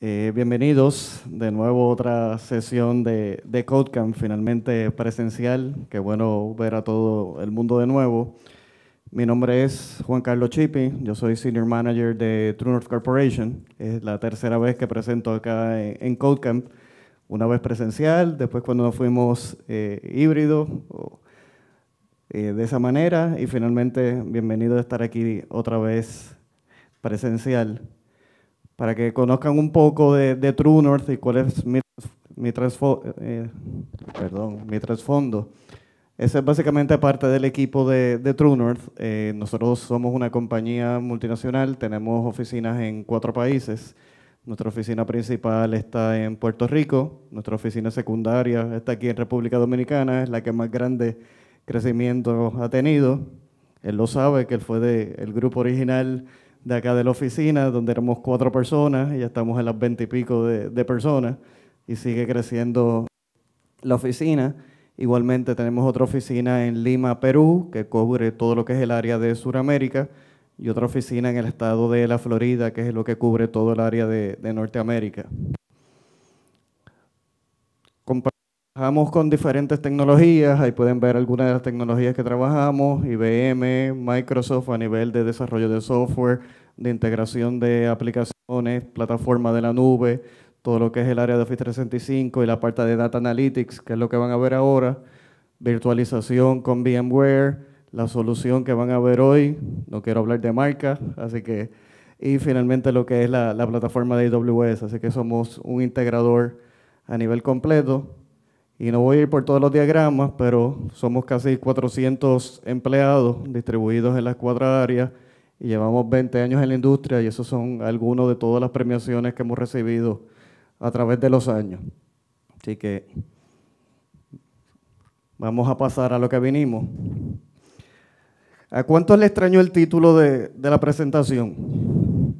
Eh, bienvenidos de nuevo a otra sesión de, CodeCamp, finalmente presencial. Qué bueno ver a todo el mundo de nuevo. Mi nombre es Juan Carlos Chipi, yo soy Senior Manager de True North Corporation. Es la tercera vez que presento acá en, CodeCamp, una vez presencial, después cuando nos fuimos eh, híbrido, eh, de esa manera, y finalmente bienvenido a estar aquí otra vez presencial para que conozcan un poco de, de True North y cuál es mi, eh, perdón, mi trasfondo. Ese es básicamente parte del equipo de, de True North. Eh, nosotros somos una compañía multinacional, tenemos oficinas en cuatro países. Nuestra oficina principal está en Puerto Rico, nuestra oficina secundaria está aquí en República Dominicana, es la que más grande crecimiento ha tenido. Él lo sabe, que él fue del grupo original de acá de la oficina, donde éramos cuatro personas y ya estamos en las veinte y pico de, personas y sigue creciendo la oficina. Igualmente tenemos otra oficina en Lima, Perú, que cubre todo lo que es el área de Sudamérica y otra oficina en el estado de la Florida, que es lo que cubre todo el área de, Norteamérica. Trabajamos con diferentes tecnologías, ahí pueden ver algunas de las tecnologías que trabajamos, IBM, Microsoft a nivel de desarrollo de software, de integración de aplicaciones, plataforma de la nube, todo lo que es el área de Office 365 y la parte de Data Analytics, que es lo que van a ver ahora, virtualización con VMware, la solución que van a ver hoy, no quiero hablar de marca, así que, y finalmente lo que es la, la plataforma de AWS, así que somos un integrador a nivel completo. Y no voy a ir por todos los diagramas, pero somos casi 400 empleados distribuidos en las cuatro áreas y llevamos 20 años en la industria y esos son algunos de todas las premiaciones que hemos recibido a través de los años. Así que vamos a pasar a lo que vinimos. ¿A cuánto le extraño el título de, de la presentación?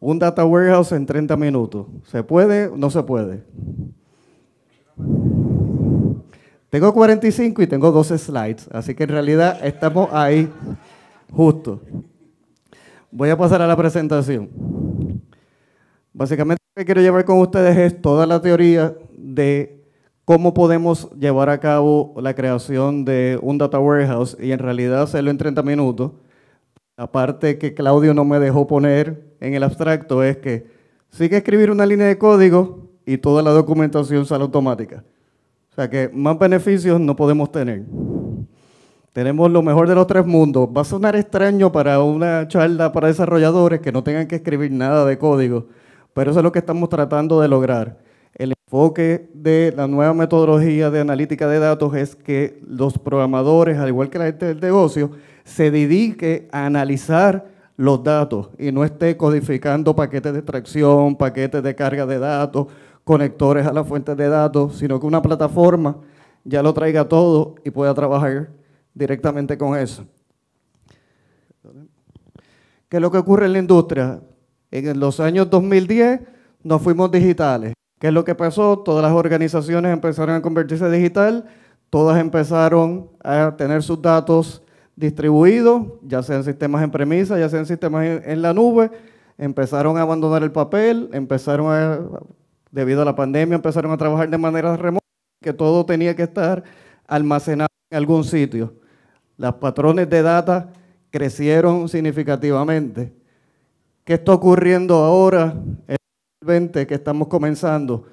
Un data warehouse en 30 minutos. ¿Se puede o no se puede? Tengo 45 y tengo 12 slides, así que en realidad estamos ahí justo. Voy a pasar a la presentación. Básicamente lo que quiero llevar con ustedes es toda la teoría de cómo podemos llevar a cabo la creación de un data warehouse y en realidad hacerlo en 30 minutos. aparte que Claudio no me dejó poner en el abstracto es que sí que escribir una línea de código, y toda la documentación sale automática. O sea que más beneficios no podemos tener. Tenemos lo mejor de los tres mundos. Va a sonar extraño para una charla para desarrolladores que no tengan que escribir nada de código, pero eso es lo que estamos tratando de lograr. El enfoque de la nueva metodología de analítica de datos es que los programadores, al igual que la gente del negocio, se dedique a analizar los datos y no esté codificando paquetes de extracción, paquetes de carga de datos, conectores a las fuentes de datos, sino que una plataforma ya lo traiga todo y pueda trabajar directamente con eso. ¿Qué es lo que ocurre en la industria? En los años 2010 nos fuimos digitales. ¿Qué es lo que pasó? Todas las organizaciones empezaron a convertirse digital, todas empezaron a tener sus datos distribuidos, ya sean sistemas en premisa, ya sean sistemas en la nube, empezaron a abandonar el papel, empezaron a debido a la pandemia empezaron a trabajar de manera remota, que todo tenía que estar almacenado en algún sitio. Las patrones de data crecieron significativamente. ¿Qué está ocurriendo ahora, en el 2020 que estamos comenzando?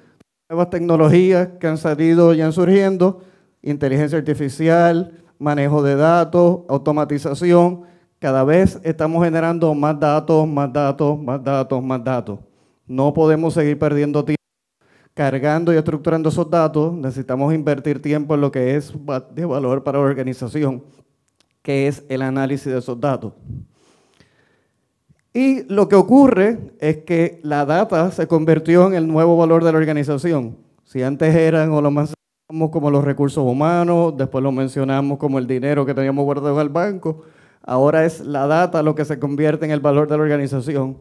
Nuevas tecnologías que han salido y han surgiendo, inteligencia artificial, manejo de datos, automatización. Cada vez estamos generando más datos, más datos, más datos, más datos. No podemos seguir perdiendo tiempo cargando y estructurando esos datos, necesitamos invertir tiempo en lo que es de valor para la organización, que es el análisis de esos datos. Y lo que ocurre es que la data se convirtió en el nuevo valor de la organización. Si antes eran o lo mencionamos como los recursos humanos, después lo mencionamos como el dinero que teníamos guardado en el banco, ahora es la data lo que se convierte en el valor de la organización.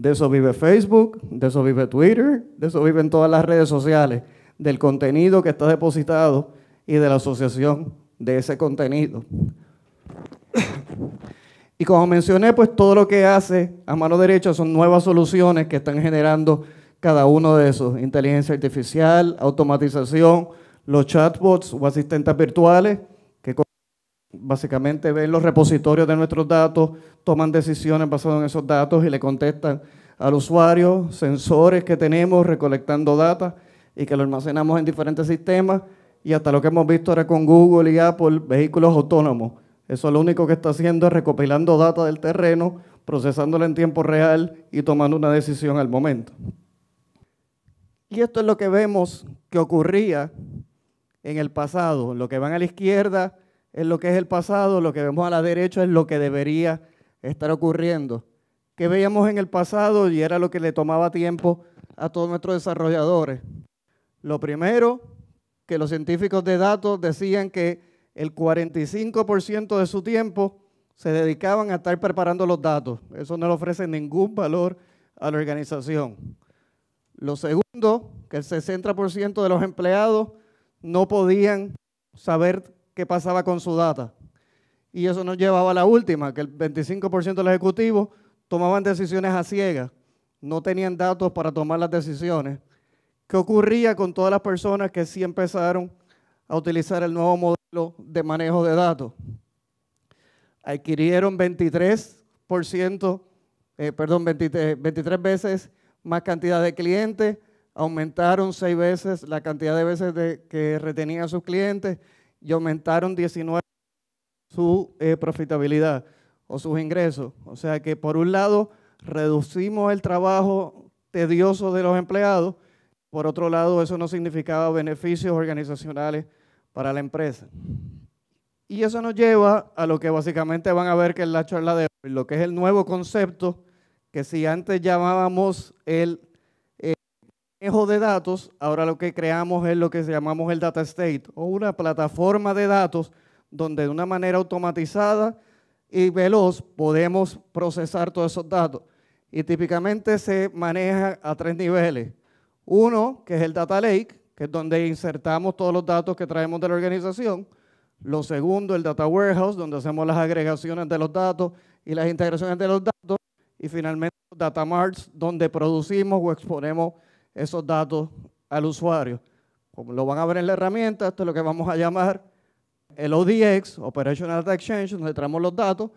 De eso vive Facebook, de eso vive Twitter, de eso viven todas las redes sociales, del contenido que está depositado y de la asociación de ese contenido. Y como mencioné, pues todo lo que hace a mano derecha son nuevas soluciones que están generando cada uno de esos. Inteligencia artificial, automatización, los chatbots o asistentes virtuales, Básicamente ven los repositorios de nuestros datos, toman decisiones basadas en esos datos y le contestan al usuario sensores que tenemos recolectando data y que lo almacenamos en diferentes sistemas y hasta lo que hemos visto ahora con Google y Apple, vehículos autónomos. Eso lo único que está haciendo es recopilando data del terreno, procesándola en tiempo real y tomando una decisión al momento. Y esto es lo que vemos que ocurría en el pasado. Lo que van a la izquierda es lo que es el pasado, lo que vemos a la derecha es lo que debería estar ocurriendo. ¿Qué veíamos en el pasado y era lo que le tomaba tiempo a todos nuestros desarrolladores. Lo primero, que los científicos de datos decían que el 45% de su tiempo se dedicaban a estar preparando los datos. Eso no le ofrece ningún valor a la organización. Lo segundo, que el 60% de los empleados no podían saber qué pasaba con su data. Y eso nos llevaba a la última, que el 25% del ejecutivo tomaban decisiones a ciegas, no tenían datos para tomar las decisiones. ¿Qué ocurría con todas las personas que sí empezaron a utilizar el nuevo modelo de manejo de datos? Adquirieron 23%, eh, perdón, 23, veces más cantidad de clientes, aumentaron seis veces la cantidad de veces de, que retenían a sus clientes, y aumentaron 19 su eh, profitabilidad o sus ingresos. O sea que por un lado reducimos el trabajo tedioso de los empleados, por otro lado eso no significaba beneficios organizacionales para la empresa. Y eso nos lleva a lo que básicamente van a ver que es la charla de hoy, lo que es el nuevo concepto que si antes llamábamos el de datos, ahora lo que creamos es lo que llamamos el data state o una plataforma de datos donde de una manera automatizada y veloz podemos procesar todos esos datos. Y típicamente se maneja a tres niveles. Uno, que es el data lake, que es donde insertamos todos los datos que traemos de la organización. Lo segundo, el data warehouse, donde hacemos las agregaciones de los datos y las integraciones de los datos. Y finalmente, data marts, donde producimos o exponemos esos datos al usuario. Como lo van a ver en la herramienta, esto es lo que vamos a llamar el ODX, Operational Data Exchange, donde traemos los datos,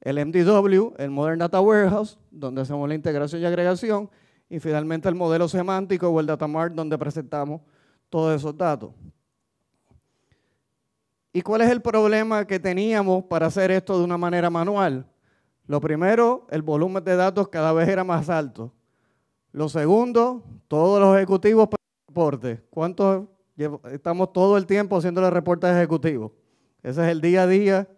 el MDW, el Modern Data Warehouse, donde hacemos la integración y agregación, y finalmente el modelo semántico o el Data Mart, donde presentamos todos esos datos. ¿Y cuál es el problema que teníamos para hacer esto de una manera manual? Lo primero, el volumen de datos cada vez era más alto. Lo segundo, todos los ejecutivos reporte. ¿Cuántos estamos todo el tiempo haciendo los reportes ejecutivos? Ese es el día a día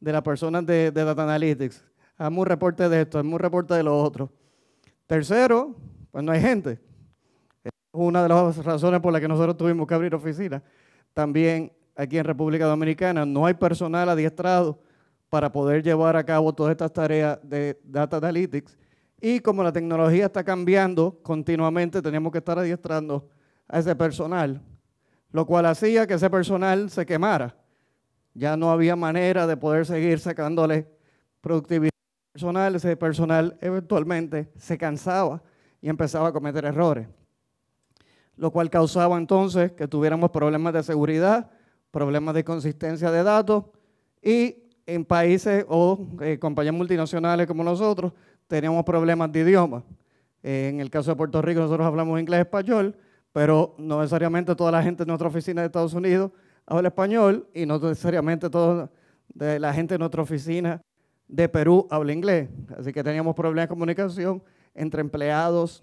de las personas de, Data Analytics. Hazme un reporte de esto, hazme un reporte de lo otro. Tercero, pues no hay gente. Es una de las razones por las que nosotros tuvimos que abrir oficinas. También aquí en República Dominicana no hay personal adiestrado para poder llevar a cabo todas estas tareas de Data Analytics y como la tecnología está cambiando continuamente, teníamos que estar adiestrando a ese personal, lo cual hacía que ese personal se quemara. Ya no había manera de poder seguir sacándole productividad personal. Ese personal eventualmente se cansaba y empezaba a cometer errores, lo cual causaba entonces que tuviéramos problemas de seguridad, problemas de consistencia de datos y en países o eh, compañías multinacionales como nosotros teníamos problemas de idioma. Eh, en el caso de Puerto Rico nosotros hablamos inglés español, pero no necesariamente toda la gente de nuestra oficina de Estados Unidos habla español y no necesariamente toda la gente de nuestra oficina de Perú habla inglés. Así que teníamos problemas de comunicación entre empleados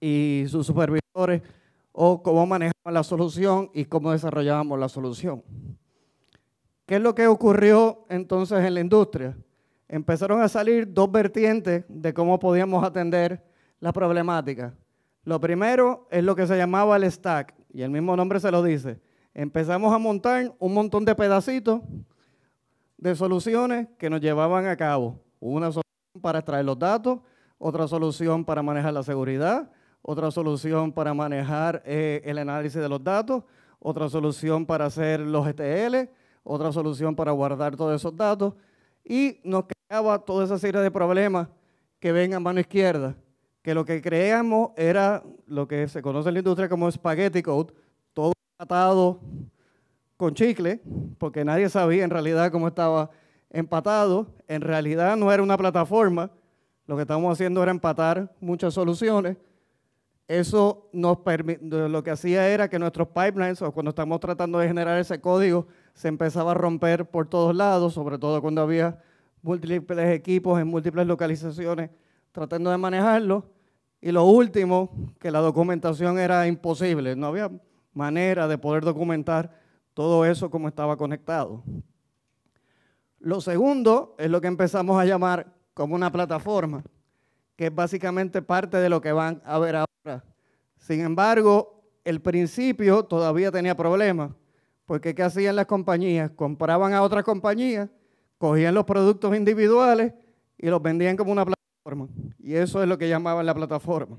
y sus supervisores o cómo manejábamos la solución y cómo desarrollábamos la solución. ¿Qué es lo que ocurrió entonces en la industria? empezaron a salir dos vertientes de cómo podíamos atender la problemática. Lo primero es lo que se llamaba el stack, y el mismo nombre se lo dice. Empezamos a montar un montón de pedacitos de soluciones que nos llevaban a cabo. Una solución para extraer los datos, otra solución para manejar la seguridad, otra solución para manejar eh, el análisis de los datos, otra solución para hacer los ETL, otra solución para guardar todos esos datos y nos creaba toda esa serie de problemas que ven a mano izquierda, que lo que creíamos era lo que se conoce en la industria como spaghetti code, todo empatado con chicle, porque nadie sabía en realidad cómo estaba empatado. En realidad no era una plataforma, lo que estábamos haciendo era empatar muchas soluciones. Eso nos lo que hacía era que nuestros pipelines, o cuando estamos tratando de generar ese código, se empezaba a romper por todos lados, sobre todo cuando había múltiples equipos en múltiples localizaciones tratando de manejarlo. Y lo último, que la documentación era imposible, no había manera de poder documentar todo eso como estaba conectado. Lo segundo es lo que empezamos a llamar como una plataforma, que es básicamente parte de lo que van a ver ahora. Sin embargo, el principio todavía tenía problemas porque ¿qué hacían las compañías? Compraban a otras compañías, cogían los productos individuales y los vendían como una plataforma. Y eso es lo que llamaban la plataforma.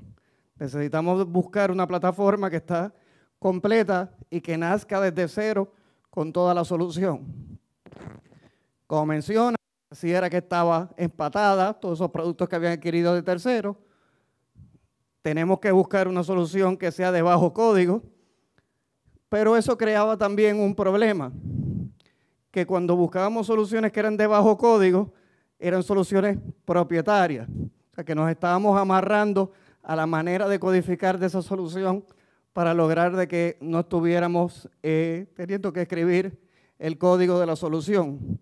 Necesitamos buscar una plataforma que está completa y que nazca desde cero con toda la solución. Como menciona, si era que estaba empatada todos esos productos que habían adquirido de tercero. Tenemos que buscar una solución que sea de bajo código, pero eso creaba también un problema, que cuando buscábamos soluciones que eran de bajo código, eran soluciones propietarias, o sea, que nos estábamos amarrando a la manera de codificar de esa solución para lograr de que no estuviéramos eh, teniendo que escribir el código de la solución.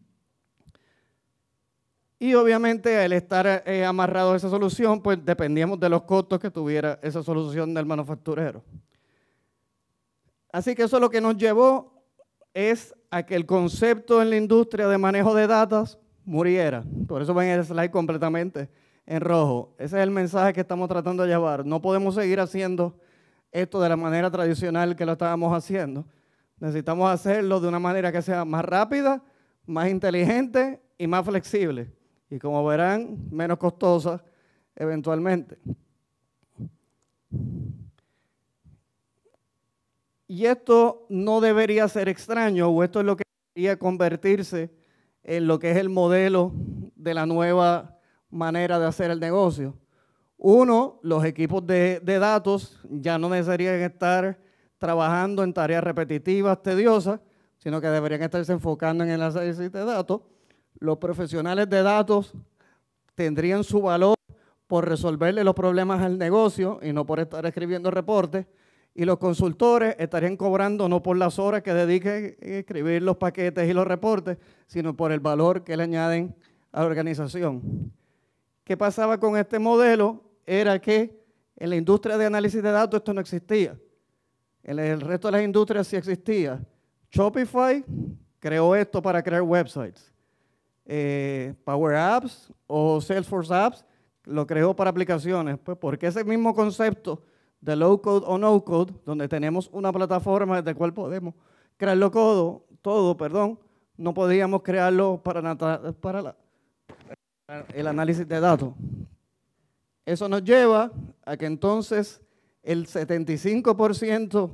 Y obviamente al estar eh, amarrado a esa solución, pues dependíamos de los costos que tuviera esa solución del manufacturero. Así que eso lo que nos llevó es a que el concepto en la industria de manejo de datos muriera. Por eso ven el slide completamente en rojo. Ese es el mensaje que estamos tratando de llevar. No podemos seguir haciendo esto de la manera tradicional que lo estábamos haciendo. Necesitamos hacerlo de una manera que sea más rápida, más inteligente y más flexible. Y como verán, menos costosa eventualmente. Y esto no debería ser extraño, o esto es lo que debería convertirse en lo que es el modelo de la nueva manera de hacer el negocio. Uno, los equipos de, datos ya no necesitarían estar trabajando en tareas repetitivas, tediosas, sino que deberían estarse enfocando en el análisis de datos. Los profesionales de datos tendrían su valor por resolverle los problemas al negocio y no por estar escribiendo reportes y los consultores estarían cobrando no por las horas que dediquen a escribir los paquetes y los reportes, sino por el valor que le añaden a la organización. ¿Qué pasaba con este modelo? Era que en la industria de análisis de datos esto no existía. En el resto de las industrias sí existía. Shopify creó esto para crear websites. Eh, Power Apps o Salesforce Apps lo creó para aplicaciones. Pues porque ese mismo concepto de low code o no code, donde tenemos una plataforma desde la cual podemos crearlo todo, todo, perdón, no podíamos crearlo para, para, el análisis de datos. Eso nos lleva a que entonces el 75%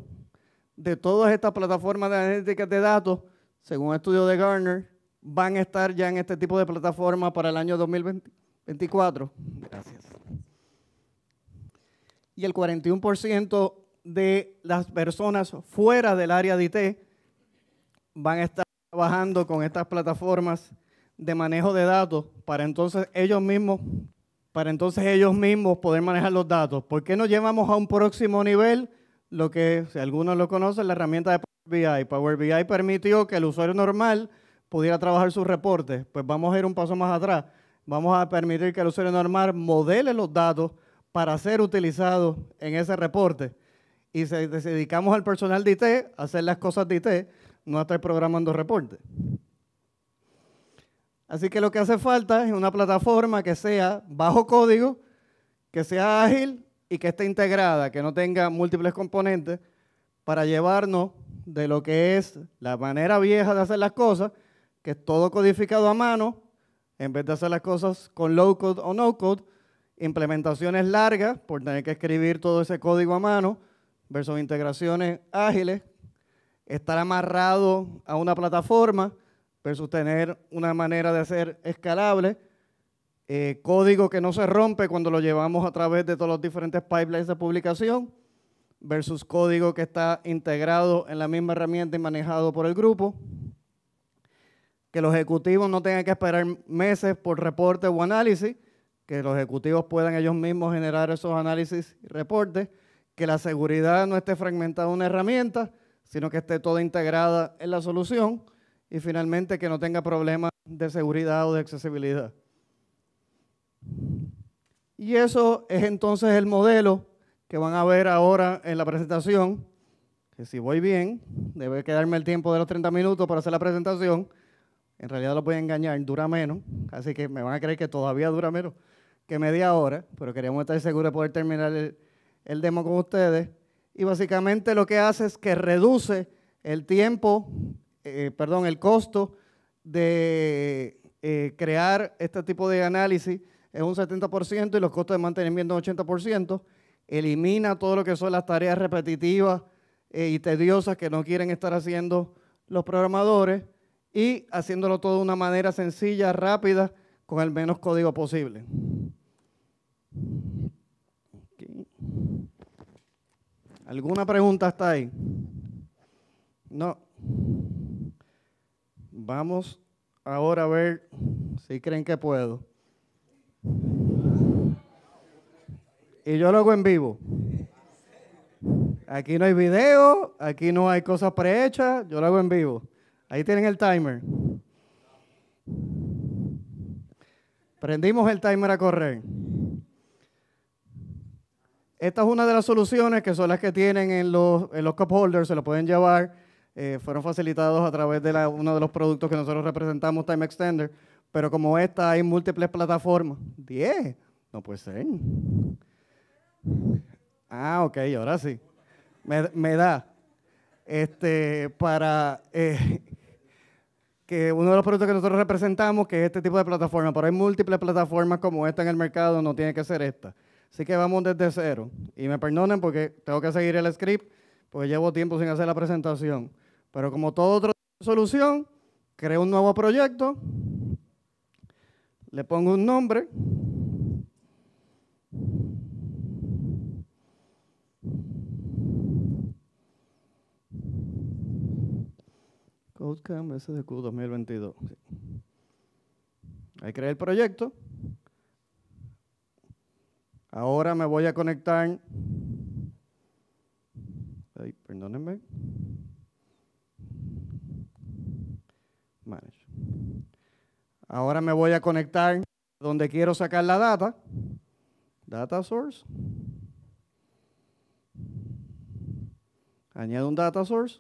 de todas estas plataformas de analítica de datos, según estudio de garner van a estar ya en este tipo de plataforma para el año 2024. Gracias y el 41% de las personas fuera del área de IT van a estar trabajando con estas plataformas de manejo de datos para entonces ellos mismos para entonces ellos mismos poder manejar los datos. ¿Por qué no llevamos a un próximo nivel lo que, si algunos lo conocen, la herramienta de Power BI? Power BI permitió que el usuario normal pudiera trabajar sus reportes. Pues vamos a ir un paso más atrás. Vamos a permitir que el usuario normal modele los datos para ser utilizado en ese reporte. Y se, dedicamos al personal de IT a hacer las cosas de IT, no a estar programando reportes. Así que lo que hace falta es una plataforma que sea bajo código, que sea ágil y que esté integrada, que no tenga múltiples componentes para llevarnos de lo que es la manera vieja de hacer las cosas, que es todo codificado a mano, en vez de hacer las cosas con low code o no code, implementaciones largas, por tener que escribir todo ese código a mano, versus integraciones ágiles, estar amarrado a una plataforma, versus tener una manera de ser escalable, eh, código que no se rompe cuando lo llevamos a través de todos los diferentes pipelines de publicación, versus código que está integrado en la misma herramienta y manejado por el grupo, que los ejecutivos no tengan que esperar meses por reporte o análisis, que los ejecutivos puedan ellos mismos generar esos análisis y reportes, que la seguridad no esté fragmentada en una herramienta, sino que esté toda integrada en la solución y finalmente que no tenga problemas de seguridad o de accesibilidad. Y eso es entonces el modelo que van a ver ahora en la presentación, que si voy bien, debe quedarme el tiempo de los 30 minutos para hacer la presentación. En realidad lo voy a engañar, dura menos, así que me van a creer que todavía dura menos que media hora, pero queríamos estar seguros de poder terminar el, demo con ustedes. Y básicamente lo que hace es que reduce el tiempo, eh, perdón, el costo de eh, crear este tipo de análisis es un 70% y los costos de mantenimiento un 80%. Elimina todo lo que son las tareas repetitivas eh, y tediosas que no quieren estar haciendo los programadores y haciéndolo todo de una manera sencilla, rápida, con el menos código posible. ¿Alguna pregunta está ahí? No. Vamos ahora a ver si creen que puedo. Y yo lo hago en vivo. Aquí no hay video, aquí no hay cosas prehechas, yo lo hago en vivo. Ahí tienen el timer. Prendimos el timer a correr. Esta es una de las soluciones que son las que tienen en los, los cup holders, se lo pueden llevar. Eh, fueron facilitados a través de uno de los productos que nosotros representamos, Time Extender. Pero como esta, hay múltiples plataformas. ¿Diez? No puede ser. Ah, ok, ahora sí. Me, da. Este, para, eh, que uno de los productos que nosotros representamos, que es este tipo de plataforma, pero hay múltiples plataformas como esta en el mercado, no tiene que ser esta. Así que vamos desde cero. Y me perdonen porque tengo que seguir el script, porque llevo tiempo sin hacer la presentación. Pero como toda otra solución, creo un nuevo proyecto, le pongo un nombre, de q 2022. Ahí creé el proyecto. Ahora me voy a conectar. perdónenme. Manage. Ahora me voy a conectar donde quiero sacar la data. Data source. Añado un data source.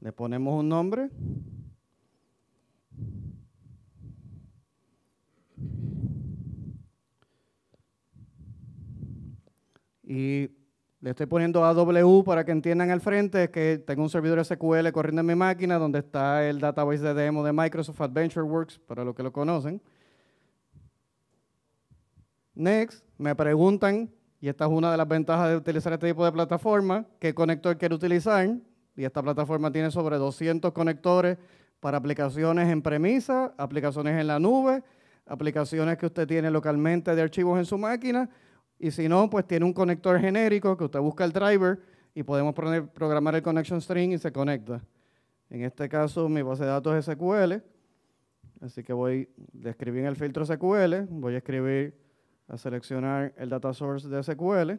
Le ponemos un nombre. Y le estoy poniendo AW para que entiendan al frente, que tengo un servidor SQL corriendo en mi máquina donde está el database de demo de Microsoft adventure works para los que lo conocen. Next, me preguntan, y esta es una de las ventajas de utilizar este tipo de plataforma, qué conector quiero utilizar. Y esta plataforma tiene sobre 200 conectores para aplicaciones en premisa, aplicaciones en la nube, aplicaciones que usted tiene localmente de archivos en su máquina. Y si no, pues tiene un conector genérico que usted busca el driver y podemos poner, programar el connection string y se conecta. En este caso, mi base de datos es SQL. Así que voy, a escribir en el filtro SQL, voy a escribir, a seleccionar el data source de SQL.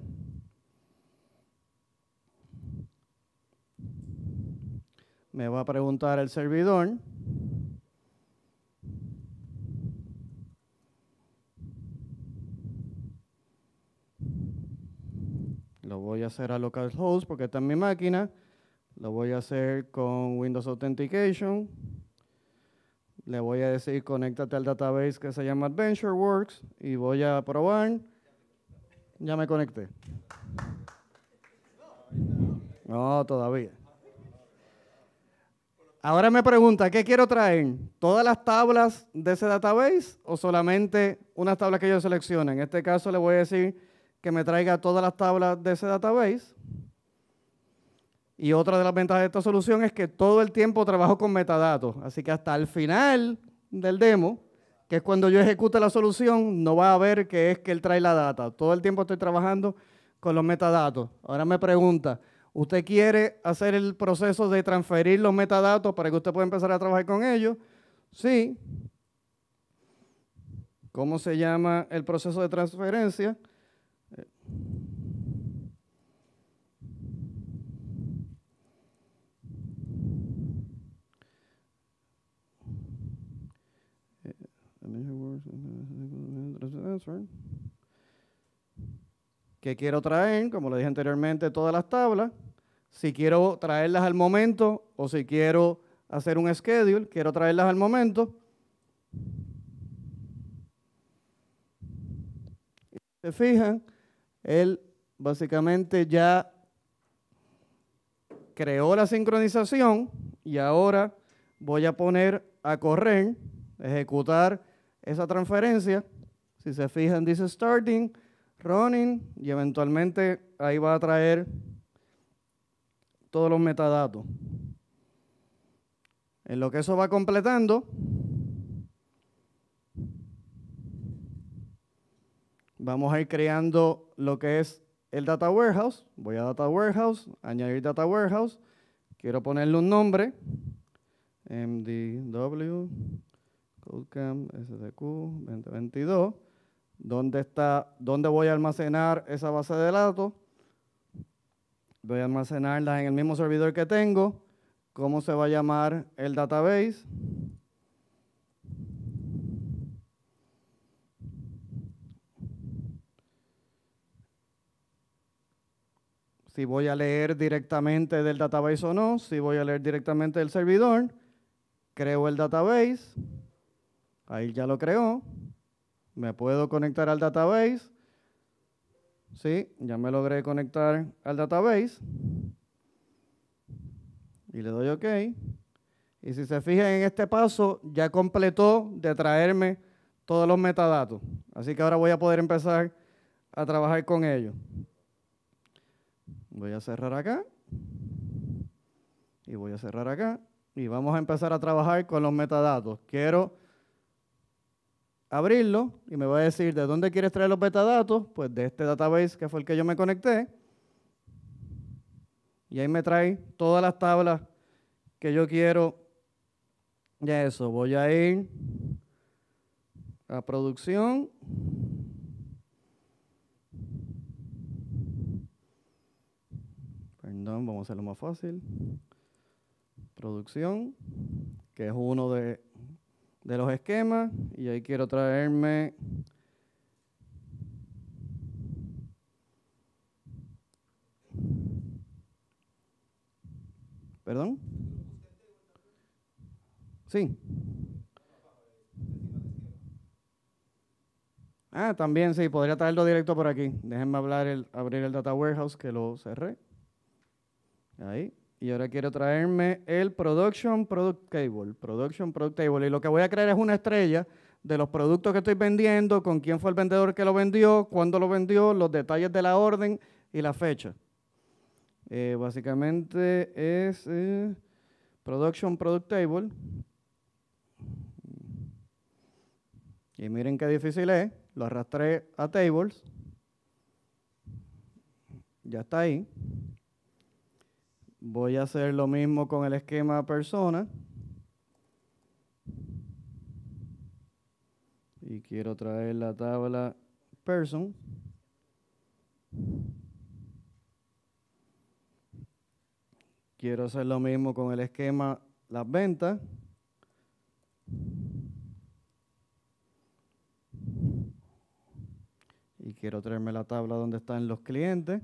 Me va a preguntar el servidor. Lo voy a hacer a localhost porque está en mi máquina. Lo voy a hacer con Windows Authentication. Le voy a decir conéctate al database que se llama AdventureWorks y voy a probar. Ya me conecté. No, todavía. Ahora me pregunta, ¿qué quiero traer? ¿Todas las tablas de ese database o solamente unas tablas que yo seleccione? En este caso le voy a decir que me traiga todas las tablas de ese database. Y otra de las ventajas de esta solución es que todo el tiempo trabajo con metadatos. Así que hasta el final del demo, que es cuando yo ejecuto la solución, no va a ver que es que él trae la data. Todo el tiempo estoy trabajando con los metadatos. Ahora me pregunta, Usted quiere hacer el proceso de transferir los metadatos para que usted pueda empezar a trabajar con ellos. Sí. ¿Cómo se llama el proceso de transferencia? Eh, eh, que quiero traer, como le dije anteriormente, todas las tablas, si quiero traerlas al momento o si quiero hacer un schedule, quiero traerlas al momento. Se fijan, él básicamente ya creó la sincronización y ahora voy a poner a correr, ejecutar esa transferencia. Si se fijan, dice starting, running y eventualmente ahí va a traer todos los metadatos. En lo que eso va completando, vamos a ir creando lo que es el Data Warehouse. Voy a Data Warehouse, añadir Data Warehouse. Quiero ponerle un nombre, MDW, CodeCamp SDQ 2022 dónde, está, dónde voy a almacenar esa base de datos. Voy a almacenarla en el mismo servidor que tengo. Cómo se va a llamar el database. si voy a leer directamente del database o no, si voy a leer directamente del servidor, creo el database, ahí ya lo creo. Me puedo conectar al database. Sí, ya me logré conectar al database. Y le doy OK. Y si se fijan en este paso, ya completó de traerme todos los metadatos. Así que ahora voy a poder empezar a trabajar con ellos. Voy a cerrar acá. Y voy a cerrar acá. Y vamos a empezar a trabajar con los metadatos. Quiero abrirlo y me va a decir de dónde quieres traer los metadatos, pues de este database que fue el que yo me conecté. Y ahí me trae todas las tablas que yo quiero. Ya eso, voy a ir a producción. Perdón, vamos a hacerlo más fácil. Producción, que es uno de de los esquemas y ahí quiero traerme ¿Perdón? Sí. Ah, también sí, podría traerlo directo por aquí. Déjenme hablar el, abrir el Data Warehouse que lo cerré. Ahí. Y ahora quiero traerme el Production Product Table. Production Product Table. Y lo que voy a crear es una estrella de los productos que estoy vendiendo, con quién fue el vendedor que lo vendió, cuándo lo vendió, los detalles de la orden y la fecha. Eh, básicamente es eh, Production Product Table. Y miren qué difícil es. Lo arrastré a Tables. Ya está ahí. Voy a hacer lo mismo con el esquema persona. Y quiero traer la tabla person. Quiero hacer lo mismo con el esquema las ventas. Y quiero traerme la tabla donde están los clientes.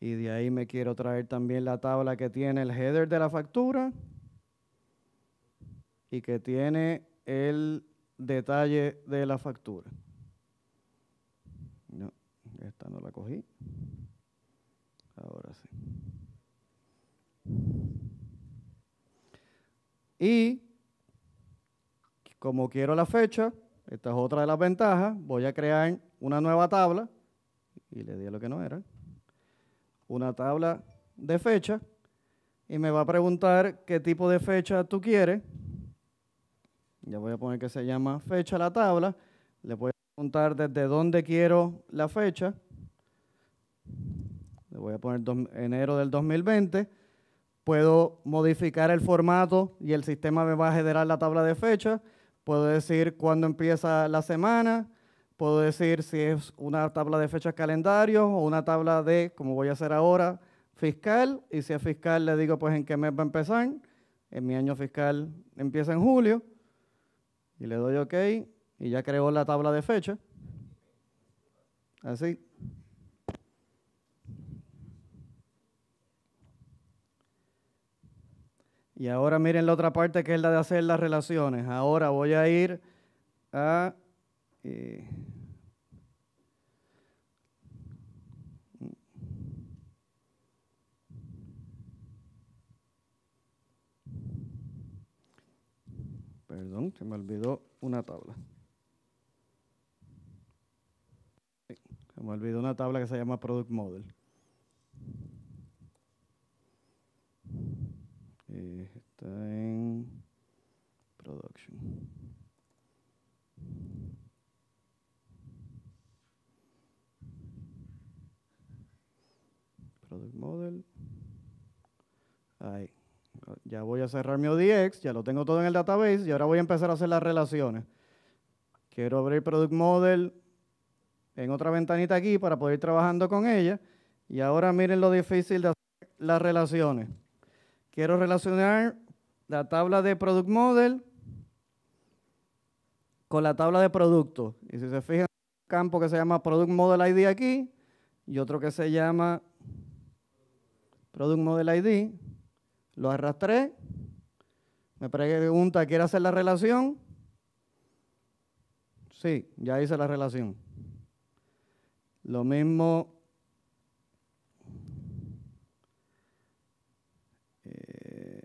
Y de ahí me quiero traer también la tabla que tiene el header de la factura y que tiene el detalle de la factura. No, esta no la cogí. Ahora sí. Y como quiero la fecha, esta es otra de las ventajas, voy a crear una nueva tabla y le di a lo que no era una tabla de fecha y me va a preguntar qué tipo de fecha tú quieres. Ya voy a poner que se llama fecha la tabla. Le voy a preguntar desde dónde quiero la fecha. Le voy a poner enero del 2020. Puedo modificar el formato y el sistema me va a generar la tabla de fecha. Puedo decir cuándo empieza la semana, Puedo decir si es una tabla de fechas calendario o una tabla de, como voy a hacer ahora, fiscal. Y si es fiscal, le digo pues en qué mes va a empezar. En mi año fiscal empieza en julio. Y le doy OK y ya creo la tabla de fecha. Así. Y ahora miren la otra parte que es la de hacer las relaciones. Ahora voy a ir a... Eh, Perdón, se me olvidó una tabla. Se me olvidó una tabla que se llama Product Model. cerrar mi ODX, ya lo tengo todo en el database y ahora voy a empezar a hacer las relaciones. Quiero abrir Product Model en otra ventanita aquí para poder ir trabajando con ella. Y ahora miren lo difícil de hacer las relaciones. Quiero relacionar la tabla de Product Model con la tabla de producto. Y si se fijan, un campo que se llama Product Model ID aquí y otro que se llama Product Model ID. Lo arrastré me pregunta, ¿quiere hacer la relación? Sí, ya hice la relación. Lo mismo eh,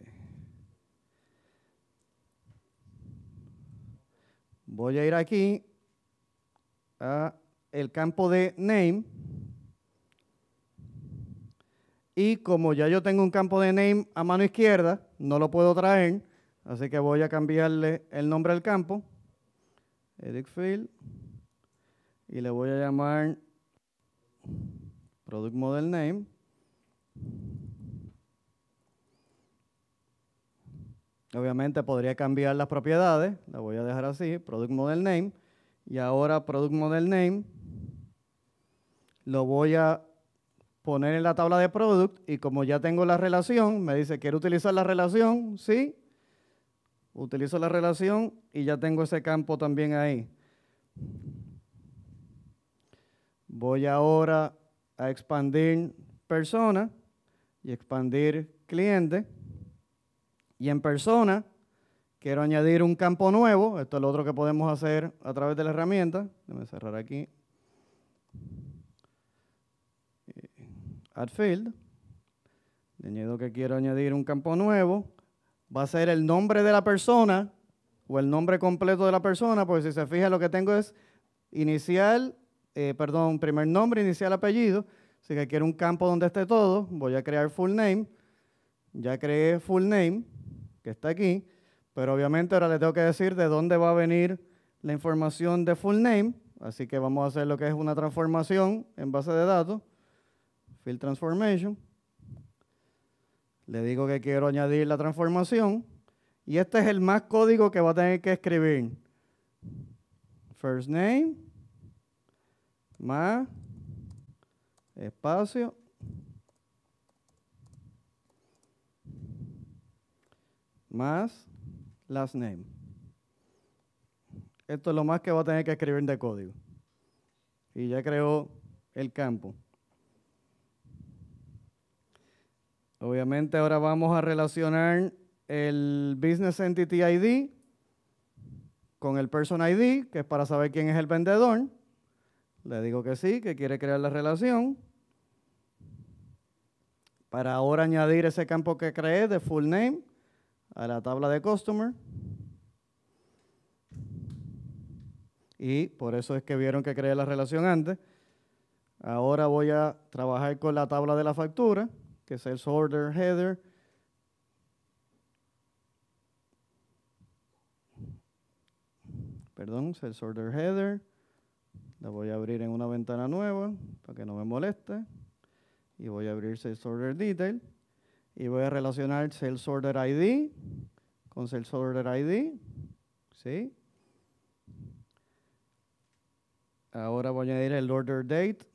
voy a ir aquí a el campo de name y como ya yo tengo un campo de name a mano izquierda, no lo puedo traer, Así que voy a cambiarle el nombre al campo, edit field, y le voy a llamar product model name. Obviamente podría cambiar las propiedades, la voy a dejar así, product model name, y ahora product model name lo voy a poner en la tabla de product y como ya tengo la relación, me dice, ¿quiero utilizar la relación? Sí, Utilizo la relación y ya tengo ese campo también ahí. Voy ahora a expandir persona y expandir cliente. Y en persona quiero añadir un campo nuevo. Esto es lo otro que podemos hacer a través de la herramienta. Déjame cerrar aquí. Eh, add field. Le añado que quiero añadir un campo nuevo va a ser el nombre de la persona o el nombre completo de la persona, porque si se fija lo que tengo es inicial, eh, perdón, primer nombre, inicial, apellido. Así que quiero un campo donde esté todo. Voy a crear full name. Ya creé full name, que está aquí. Pero obviamente ahora le tengo que decir de dónde va a venir la información de full name. Así que vamos a hacer lo que es una transformación en base de datos. Field transformation. Le digo que quiero añadir la transformación. Y este es el más código que va a tener que escribir. First name, más, espacio. Más last name. Esto es lo más que va a tener que escribir de código. Y ya creo el campo. Obviamente ahora vamos a relacionar el Business Entity ID con el Person ID, que es para saber quién es el vendedor. Le digo que sí, que quiere crear la relación. Para ahora añadir ese campo que creé de full name a la tabla de customer. Y por eso es que vieron que creé la relación antes. Ahora voy a trabajar con la tabla de la factura que es el Order header. Perdón, es el header. La voy a abrir en una ventana nueva para que no me moleste. Y voy a abrir Sales Order Detail. Y voy a relacionar Sales Order ID con Sales Order ID. ¿Sí? Ahora voy a añadir el order date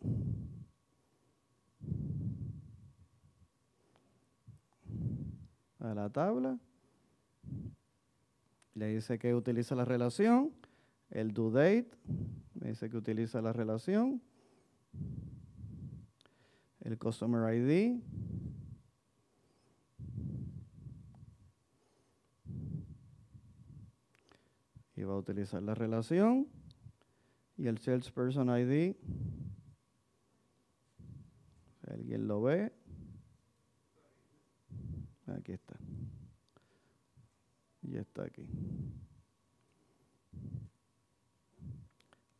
a la tabla. Le dice que utiliza la relación. El due date me dice que utiliza la relación. El customer ID. Y va a utilizar la relación. Y el salesperson ID. alguien lo ve, Aquí está. y está aquí.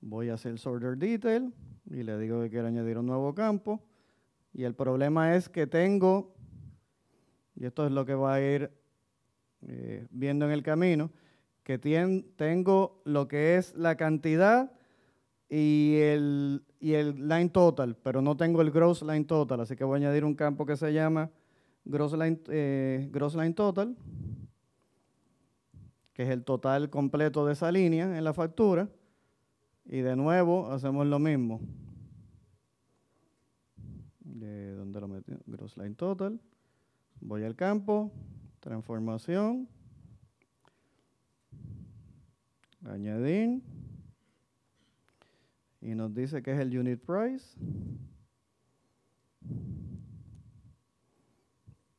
Voy a hacer sorter detail y le digo que quiero añadir un nuevo campo. Y el problema es que tengo, y esto es lo que va a ir eh, viendo en el camino, que tengo lo que es la cantidad y y el line total, pero no tengo el gross line total, así que voy a añadir un campo que se llama eh, gross line, total, que es el total completo de esa línea en la factura. Y de nuevo hacemos lo mismo. ¿De ¿Dónde lo metí? Gross line total. Voy al campo, transformación, añadir. Y nos dice que es el unit price.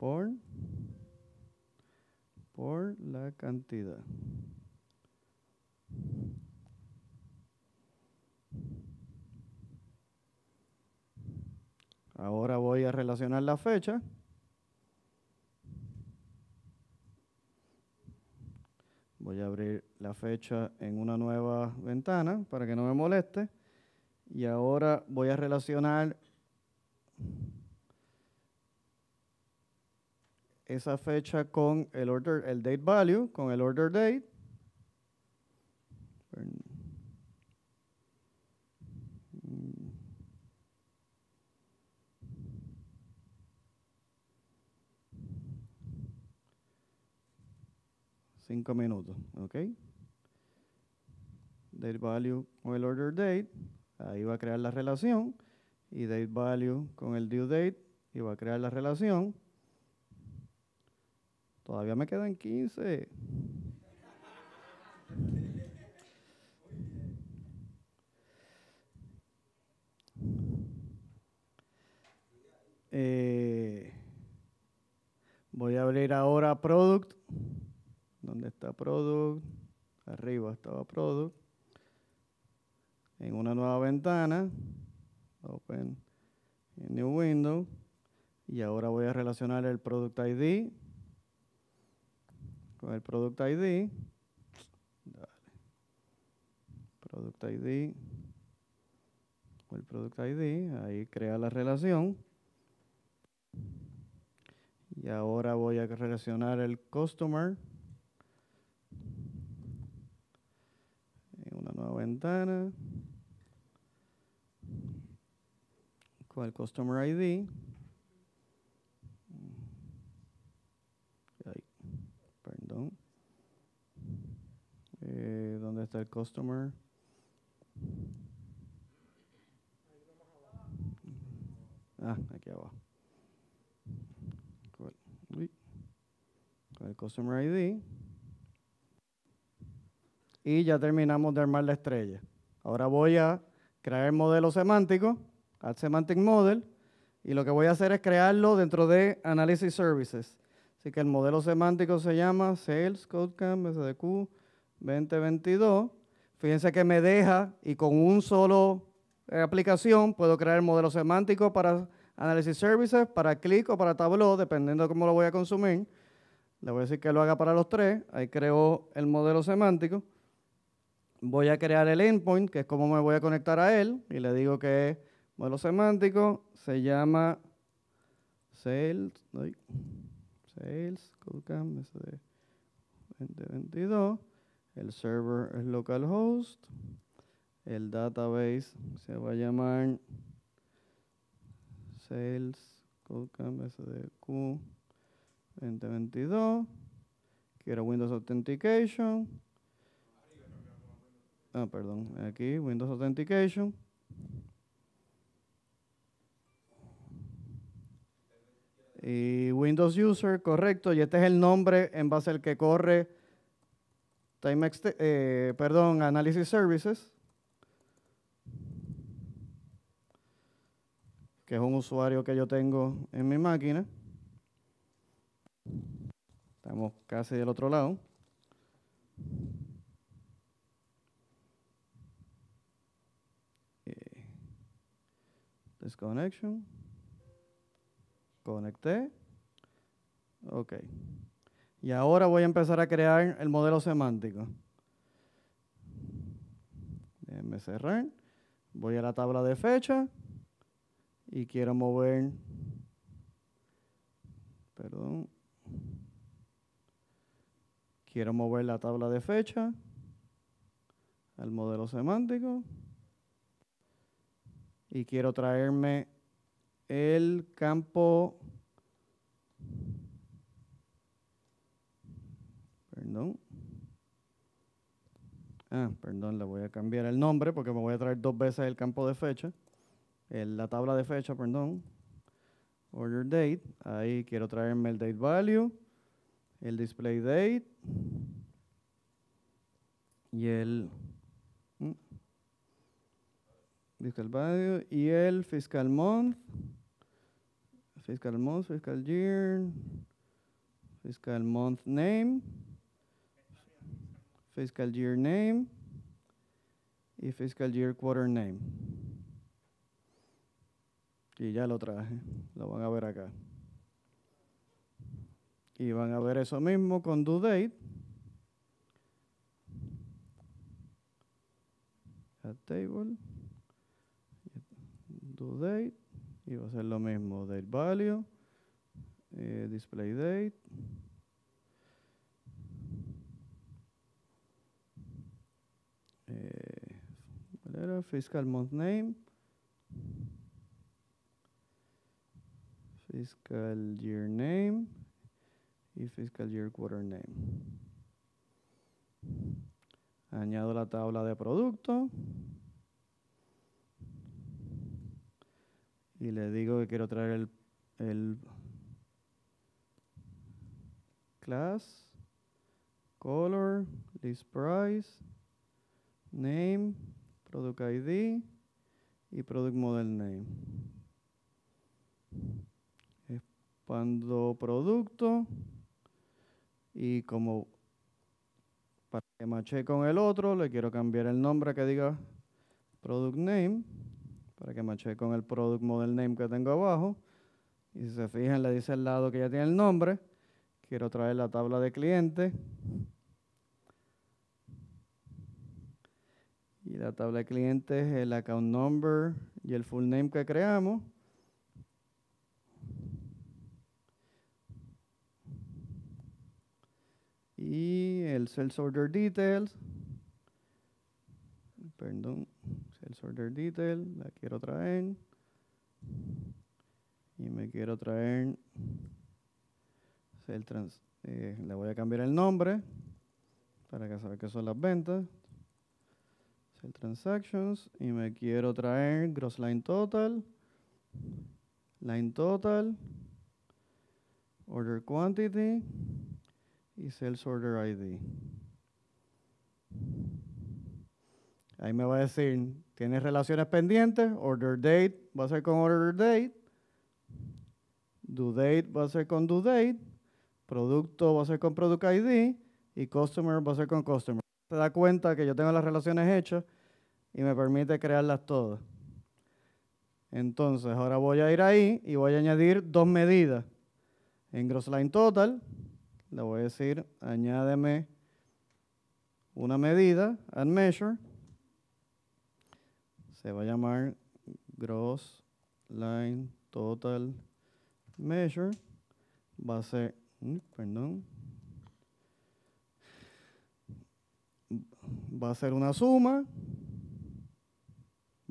por, la cantidad. Ahora voy a relacionar la fecha. Voy a abrir la fecha en una nueva ventana para que no me moleste. Y ahora voy a relacionar esa fecha con el order, el date value, con el order date. Cinco minutos, ¿ok? Date value con el order date, ahí va a crear la relación, y date value con el due date, y va a crear la relación Todavía me quedan 15. Eh, voy a abrir ahora Product. ¿Dónde está Product? Arriba estaba Product. En una nueva ventana. Open New Window. Y ahora voy a relacionar el Product ID con el Product ID. Dale. Product ID. Con el Product ID. Ahí crea la relación. Y ahora voy a relacionar el customer en una nueva ventana con el customer ID. Eh, ¿Dónde está el customer? Ah, aquí abajo. el Customer ID. Y ya terminamos de armar la estrella. Ahora voy a crear el modelo semántico, Add Semantic Model, y lo que voy a hacer es crearlo dentro de Analysis Services. Así que el modelo semántico se llama Sales Codecamp SDQ 2022. Fíjense que me deja y con un solo eh, aplicación puedo crear el modelo semántico para Analysis Services, para Click o para Tableau, dependiendo de cómo lo voy a consumir. Le voy a decir que lo haga para los tres. Ahí creo el modelo semántico. Voy a crear el endpoint, que es cómo me voy a conectar a él. Y le digo que modelo semántico se llama Sales. Sales, CodeCamp, SD 2022. El server es localhost. El database se va a llamar Sales, CodeCamp, SDQ 2022. Quiero Windows Authentication. Ah, perdón, aquí Windows Authentication. Y Windows User, correcto. Y este es el nombre en base al que corre Time eh, perdón, Analysis Services, que es un usuario que yo tengo en mi máquina. Estamos casi del otro lado. Disconnection. Eh, Conecté. Ok. Y ahora voy a empezar a crear el modelo semántico. Déjenme cerrar. Voy a la tabla de fecha y quiero mover, perdón, quiero mover la tabla de fecha al modelo semántico y quiero traerme el campo, perdón, ah, perdón, le voy a cambiar el nombre porque me voy a traer dos veces el campo de fecha, la tabla de fecha, perdón, order date, ahí quiero traerme el date value, el display date y el fiscal mm, value y el fiscal month fiscal month, fiscal year, fiscal month name, fiscal year name y fiscal year quarter name. Y ya lo traje, lo van a ver acá. Y van a ver eso mismo con due date. A table, due date y va a ser lo mismo, date value, eh, display date, eh, fiscal month name, fiscal year name y fiscal year quarter name. Añado la tabla de producto. y le digo que quiero traer el, class, color, list price, name, product ID y product model name. Expando producto y como para que mache con el otro, le quiero cambiar el nombre a que diga product name para que mache con el product model name que tengo abajo. Y si se fijan, le dice al lado que ya tiene el nombre. Quiero traer la tabla de cliente. Y la tabla de clientes es el account number y el full name que creamos. Y el sales order details. Perdón. Sales Detail, la quiero traer. Y me quiero traer, trans, eh, le voy a cambiar el nombre para que vea que son las ventas. sales Transactions y me quiero traer Gross Line Total, Line Total, Order Quantity y Sales Order ID. Ahí me va a decir Tienes relaciones pendientes, order date va a ser con order date, due date va a ser con due date, producto va a ser con product ID y customer va a ser con customer. Se da cuenta que yo tengo las relaciones hechas y me permite crearlas todas. Entonces, ahora voy a ir ahí y voy a añadir dos medidas. En GrossLine Total, le voy a decir, añádeme una medida, and measure, se va a llamar Gross Line Total Measure. Va a ser, mm, perdón, va a ser una suma,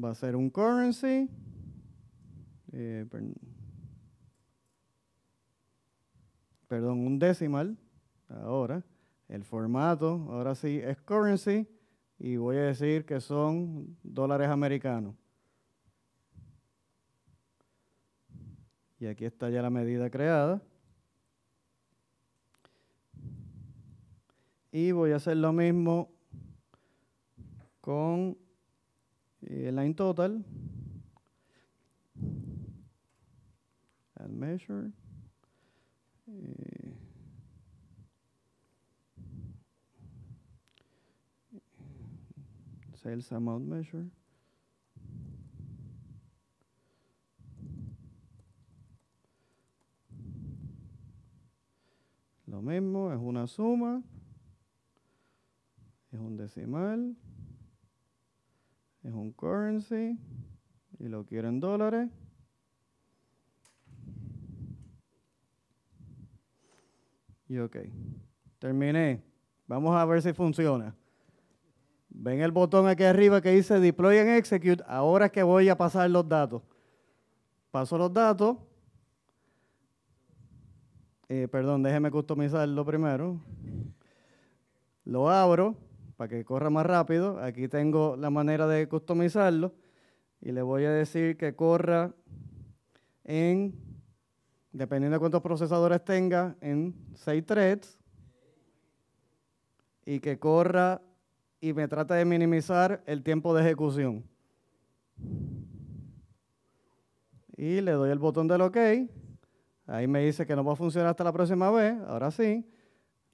va a ser un currency, eh, perdón, un decimal, ahora, el formato, ahora sí es currency, y voy a decir que son dólares americanos. Y aquí está ya la medida creada. Y voy a hacer lo mismo con eh, el line total. Add measure. Eh, sales amount measure. Lo mismo, es una suma, es un decimal, es un currency y lo quiero en dólares. Y ok, terminé. Vamos a ver si funciona. Ven el botón aquí arriba que dice Deploy and Execute. Ahora es que voy a pasar los datos. Paso los datos. Eh, perdón, déjeme customizarlo primero. Lo abro para que corra más rápido. Aquí tengo la manera de customizarlo. Y le voy a decir que corra en, dependiendo de cuántos procesadores tenga, en 6 threads. Y que corra y me trata de minimizar el tiempo de ejecución. Y le doy el botón del OK. Ahí me dice que no va a funcionar hasta la próxima vez. Ahora sí.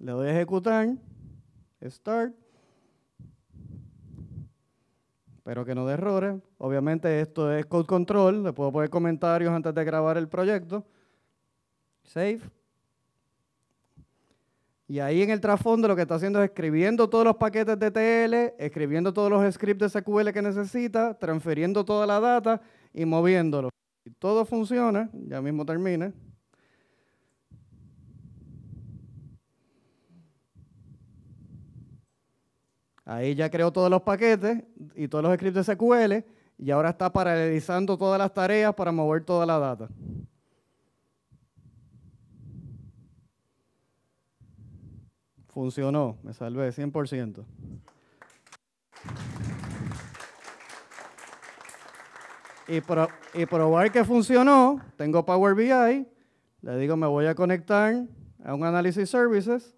Le doy a ejecutar. Start. Espero que no dé errores. Obviamente esto es code control. Le puedo poner comentarios antes de grabar el proyecto. Save. Y ahí en el trasfondo lo que está haciendo es escribiendo todos los paquetes de TL, escribiendo todos los scripts de SQL que necesita, transfiriendo toda la data y moviéndolo. Y todo funciona, ya mismo termina. Ahí ya creó todos los paquetes y todos los scripts de SQL y ahora está paralelizando todas las tareas para mover toda la data. Funcionó, me salvé 100%. Y, probar que funcionó, tengo Power BI, le digo me voy a conectar a un Analysis Services.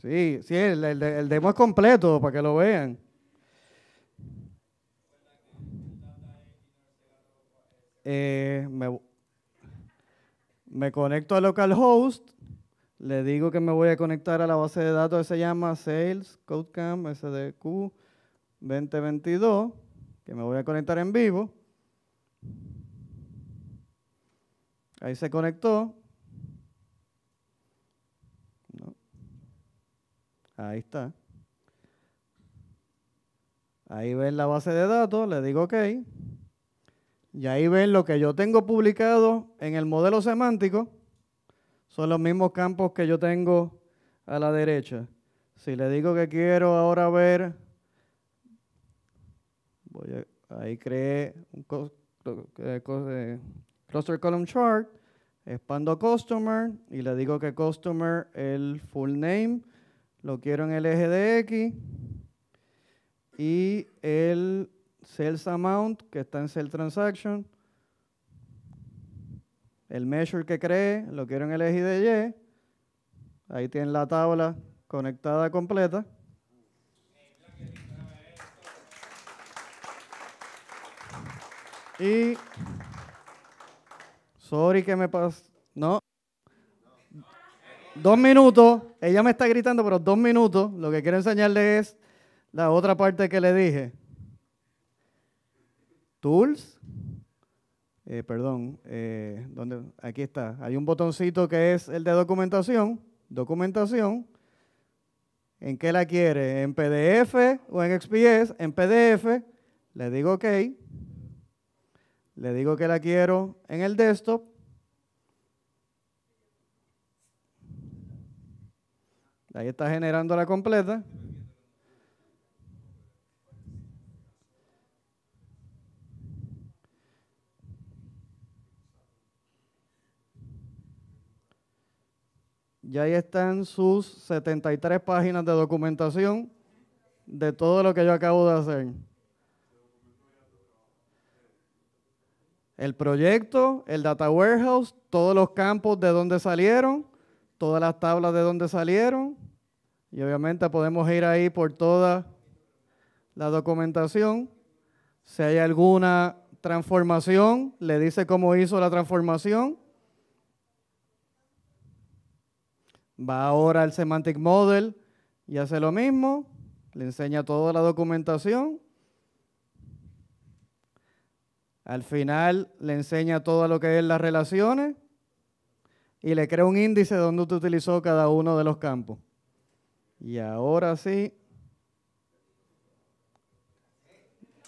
Sí, sí, el, demo es completo para que lo vean. Eh, me, me conecto a localhost, le digo que me voy a conectar a la base de datos que se llama Sales Codecamp SDQ 2022, que me voy a conectar en vivo. Ahí se conectó. Ahí está. Ahí ven la base de datos, le digo OK. Y ahí ven lo que yo tengo publicado en el modelo semántico. Son los mismos campos que yo tengo a la derecha. Si le digo que quiero ahora ver, voy a, ahí creé un eh, cluster column chart, expando customer y le digo que customer el full name lo quiero en el eje de X y el sales amount, que está en sell transaction, el measure que cree, lo quiero en el eje de Y, ahí tiene la tabla conectada completa. Y, sorry que me pasó, no, dos minutos, ella me está gritando, pero dos minutos, lo que quiero enseñarle es la otra parte que le dije. Tools. Eh, perdón, eh, aquí está. Hay un botoncito que es el de documentación. Documentación. ¿En qué la quiere? ¿En PDF o en XPS? En PDF. Le digo OK. Le digo que la quiero en el desktop. Ahí está generando la completa. Y ahí están sus 73 páginas de documentación de todo lo que yo acabo de hacer. El proyecto, el data warehouse, todos los campos de donde salieron, todas las tablas de donde salieron. Y obviamente podemos ir ahí por toda la documentación. Si hay alguna transformación, le dice cómo hizo la transformación Va ahora al Semantic Model y hace lo mismo, le enseña toda la documentación. Al final le enseña todo lo que es las relaciones y le crea un índice donde usted utilizó cada uno de los campos. Y ahora sí.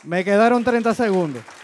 Me quedaron 30 segundos.